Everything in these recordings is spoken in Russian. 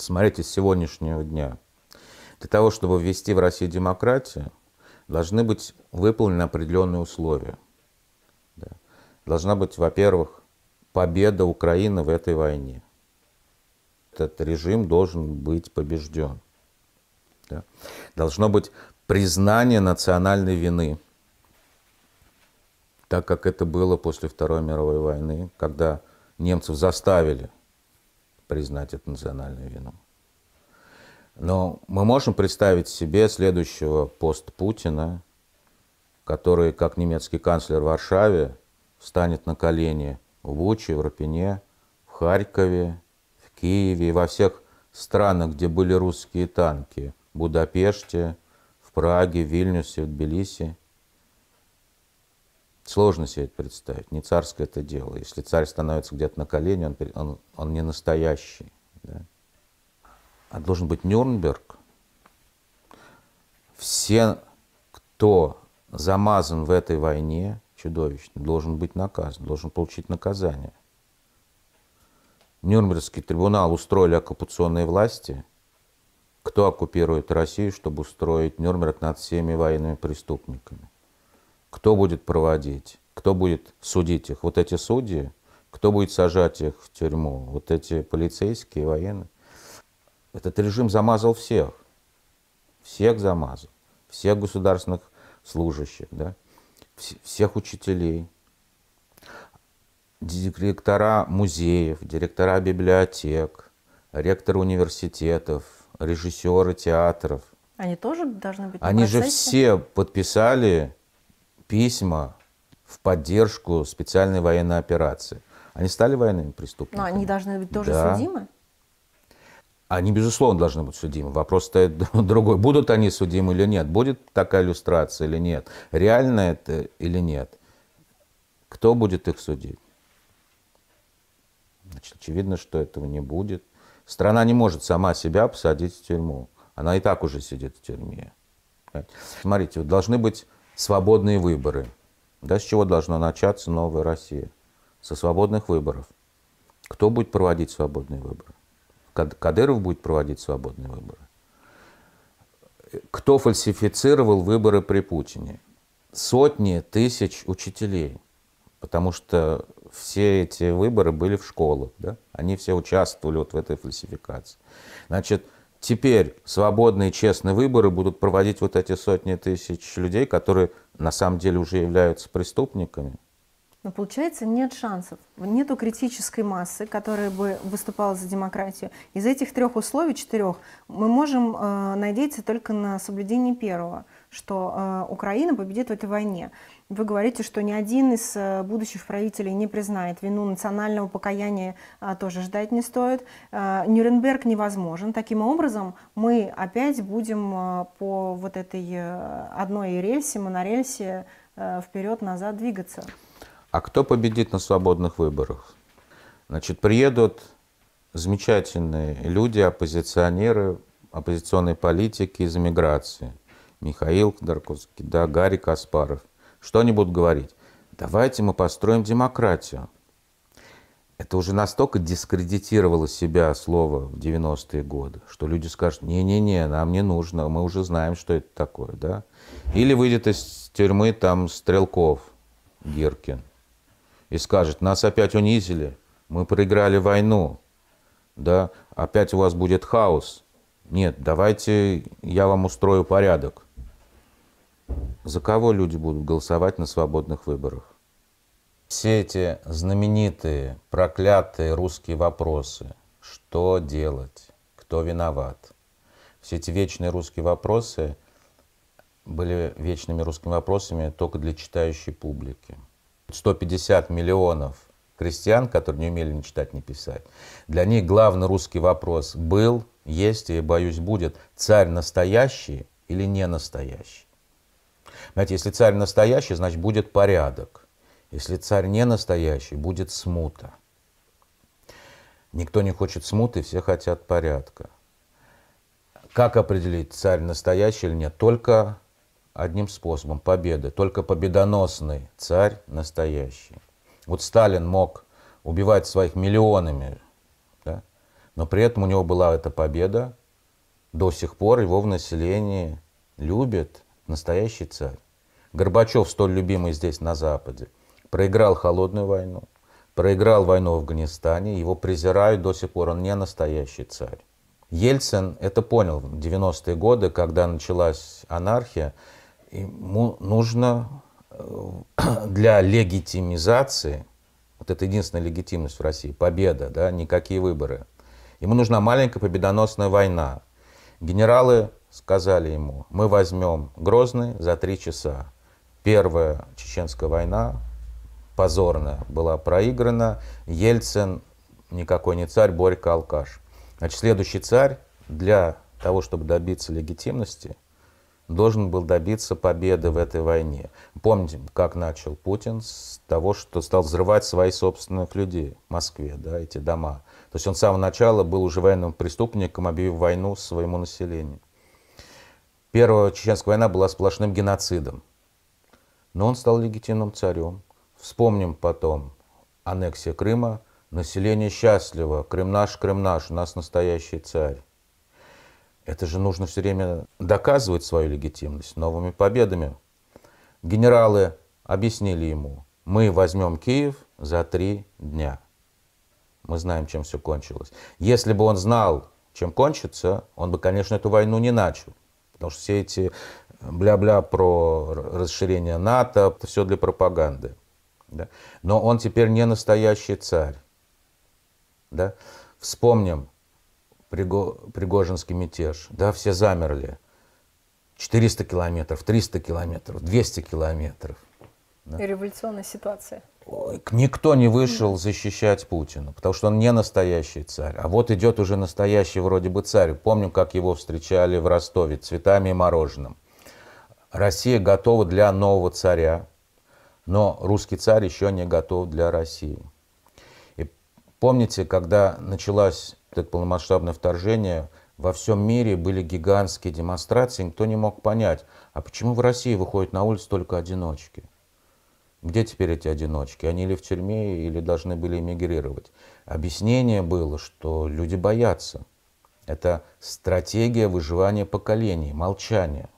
Смотрите, с сегодняшнего дня. Для того, чтобы ввести в России демократию, должны быть выполнены определенные условия. Да. Должна быть, во-первых, победа Украины в этой войне. Этот режим должен быть побежден. Да. Должно быть признание национальной вины, так как это было после Второй мировой войны, когда немцев заставили признать это национальную вину. Но мы можем представить себе следующего пост Путина, который, как немецкий канцлер в Варшаве, встанет на колени в Буче, в Рапине, в Харькове, в Киеве и во всех странах, где были русские танки, в Будапеште, в Праге, в Вильнюсе, в Тбилиси – Сложно себе это представить. Не царское это дело. Если царь становится где-то на колени, он, он, он не настоящий. Да? А должен быть Нюрнберг. Все, кто замазан в этой войне чудовищно, должен быть наказан, должен получить наказание. Нюрнбергский трибунал устроили оккупационные власти. Кто оккупирует Россию, чтобы устроить Нюрнберг над всеми военными преступниками? кто будет проводить, кто будет судить их. Вот эти судьи, кто будет сажать их в тюрьму, вот эти полицейские, военные. Этот режим замазал всех. Всех замазал. Всех государственных служащих, да? всех учителей, директора музеев, директора библиотек, ректор университетов, режиссеры театров. Они тоже должны быть Они же все подписали письма в поддержку специальной военной операции. Они стали военными преступниками. Но они должны быть тоже да. судимы? Они, безусловно, должны быть судимы. Вопрос стоит другой. Будут они судимы или нет? Будет такая иллюстрация или нет? Реально это или нет? Кто будет их судить? Значит, очевидно, что этого не будет. Страна не может сама себя посадить в тюрьму. Она и так уже сидит в тюрьме. Смотрите, должны быть свободные выборы. Да, с чего должна начаться новая Россия? Со свободных выборов. Кто будет проводить свободные выборы? Кадыров будет проводить свободные выборы. Кто фальсифицировал выборы при Путине? Сотни тысяч учителей, потому что все эти выборы были в школах, да? они все участвовали вот в этой фальсификации. Значит, Теперь свободные честные выборы будут проводить вот эти сотни тысяч людей, которые на самом деле уже являются преступниками. Но получается, нет шансов, нету критической массы, которая бы выступала за демократию. Из этих трех условий, четырех, мы можем э, надеяться только на соблюдение первого, что э, Украина победит в этой войне. Вы говорите, что ни один из э, будущих правителей не признает вину национального покаяния, а, тоже ждать не стоит. Э, Нюрнберг невозможен. Таким образом, мы опять будем э, по вот этой одной рельсе, монорельсе вперед-назад двигаться. А кто победит на свободных выборах? Значит, приедут замечательные люди, оппозиционеры, оппозиционные политики из эмиграции. Михаил Ходорковский, да, Гарри Каспаров. Что они будут говорить? Давайте мы построим демократию. Это уже настолько дискредитировало себя слово в 90-е годы, что люди скажут, не-не-не, нам не нужно, мы уже знаем, что это такое. Да? Или выйдет из тюрьмы там Стрелков, Гиркин и скажет, нас опять унизили, мы проиграли войну, да, опять у вас будет хаос. Нет, давайте я вам устрою порядок. За кого люди будут голосовать на свободных выборах? Все эти знаменитые, проклятые русские вопросы. Что делать? Кто виноват? Все эти вечные русские вопросы были вечными русскими вопросами только для читающей публики. 150 миллионов крестьян, которые не умели ни читать, ни писать. Для них главный русский вопрос был, есть и, боюсь, будет, царь настоящий или не настоящий. Знаете, если царь настоящий, значит, будет порядок. Если царь не настоящий, будет смута. Никто не хочет смуты, все хотят порядка. Как определить, царь настоящий или нет? Только одним способом – победы. Только победоносный царь настоящий. Вот Сталин мог убивать своих миллионами, да? но при этом у него была эта победа. До сих пор его в населении любят настоящий царь. Горбачев, столь любимый здесь на Западе, проиграл холодную войну, проиграл войну в Афганистане, его презирают до сих пор, он не настоящий царь. Ельцин это понял в 90-е годы, когда началась анархия, ему нужно э, для легитимизации, вот это единственная легитимность в России, победа, да, никакие выборы. Ему нужна маленькая победоносная война. Генералы сказали ему, мы возьмем Грозный за три часа. Первая чеченская война, позорная, была проиграна. Ельцин никакой не царь, Борька алкаш. Значит, следующий царь для того, чтобы добиться легитимности – должен был добиться победы в этой войне. Помним, как начал Путин с того, что стал взрывать своих собственных людей в Москве, да, эти дома. То есть он с самого начала был уже военным преступником, объявив войну своему населению. Первая чеченская война была сплошным геноцидом. Но он стал легитимным царем. Вспомним потом аннексия Крыма. Население счастливо. Крым наш, Крым наш, у нас настоящий царь. Это же нужно все время доказывать свою легитимность новыми победами. Генералы объяснили ему, мы возьмем Киев за три дня. Мы знаем, чем все кончилось. Если бы он знал, чем кончится, он бы, конечно, эту войну не начал. Потому что все эти э, бля-бля про расширение НАТО, это все для пропаганды. Да? Но он теперь не настоящий царь. Да? Вспомним, Приго... Пригожинский мятеж, да, все замерли. 400 километров, 300 километров, 200 километров. Да. революционная ситуация. Никто не вышел защищать Путина, потому что он не настоящий царь. А вот идет уже настоящий вроде бы царь. Помню, как его встречали в Ростове цветами и мороженым. Россия готова для нового царя, но русский царь еще не готов для России. И помните, когда началась это полномасштабное вторжение, во всем мире были гигантские демонстрации, никто не мог понять, а почему в России выходят на улицу только одиночки? Где теперь эти одиночки? Они или в тюрьме, или должны были эмигрировать. Объяснение было, что люди боятся. Это стратегия выживания поколений, молчание.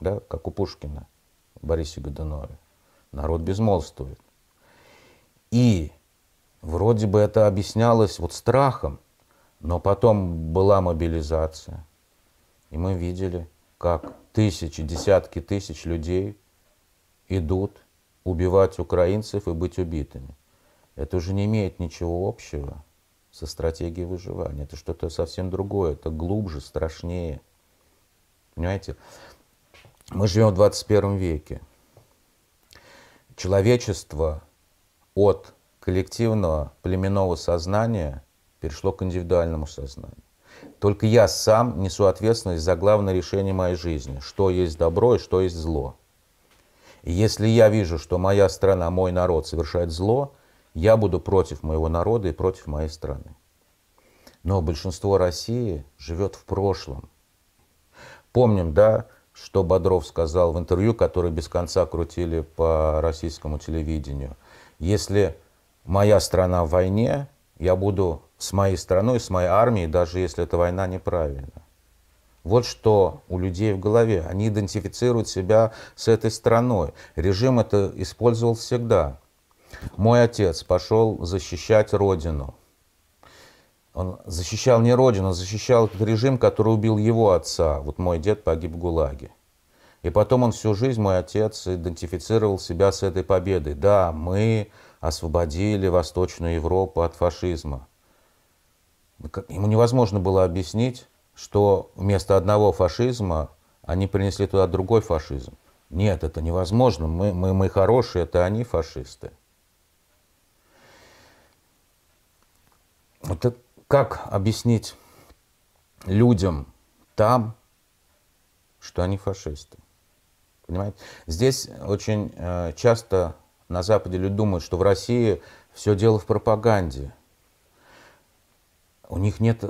Да, как у Пушкина, Бориса Годунова: Народ безмолвствует. И вроде бы это объяснялось вот страхом, но потом была мобилизация. И мы видели, как тысячи, десятки тысяч людей идут убивать украинцев и быть убитыми. Это уже не имеет ничего общего со стратегией выживания. Это что-то совсем другое, это глубже, страшнее. Понимаете? Мы живем в 21 веке. Человечество от коллективного племенного сознания – перешло к индивидуальному сознанию. Только я сам несу ответственность за главное решение моей жизни, что есть добро и что есть зло. И если я вижу, что моя страна, мой народ совершает зло, я буду против моего народа и против моей страны. Но большинство России живет в прошлом. Помним, да, что Бодров сказал в интервью, которое без конца крутили по российскому телевидению. Если моя страна в войне, я буду с моей страной, с моей армией, даже если эта война неправильна. Вот что у людей в голове. Они идентифицируют себя с этой страной. Режим это использовал всегда. Мой отец пошел защищать родину. Он защищал не родину, он защищал этот режим, который убил его отца. Вот мой дед погиб в ГУЛАГе. И потом он всю жизнь, мой отец, идентифицировал себя с этой победой. Да, мы освободили Восточную Европу от фашизма. Ну, ему невозможно было объяснить, что вместо одного фашизма они принесли туда другой фашизм. Нет, это невозможно. Мы, мы, мы хорошие, это они фашисты. Это как объяснить людям там, что они фашисты? Понимаете? Здесь очень э, часто на Западе люди думают, что в России все дело в пропаганде – у них нет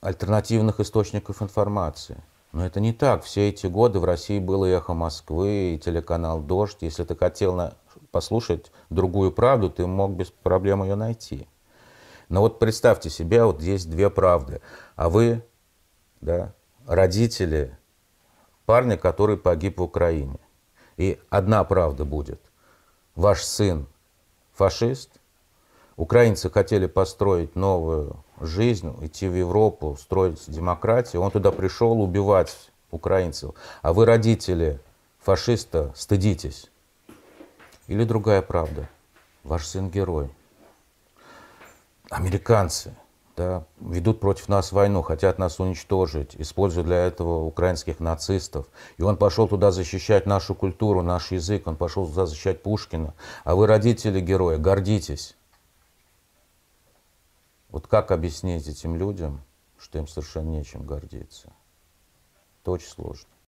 альтернативных источников информации. Но это не так. Все эти годы в России было «Эхо Москвы» и телеканал «Дождь». Если ты хотел на... послушать другую правду, ты мог без проблем ее найти. Но вот представьте себе, вот есть две правды. А вы, да, родители парня, который погиб в Украине. И одна правда будет. Ваш сын фашист – Украинцы хотели построить новую жизнь, идти в Европу, строить демократию. Он туда пришел убивать украинцев. А вы, родители фашиста, стыдитесь. Или другая правда. Ваш сын герой. Американцы да, ведут против нас войну, хотят нас уничтожить, используют для этого украинских нацистов. И он пошел туда защищать нашу культуру, наш язык, он пошел туда защищать Пушкина. А вы, родители героя, гордитесь. Вот как объяснить этим людям, что им совершенно нечем гордиться? Это очень сложно.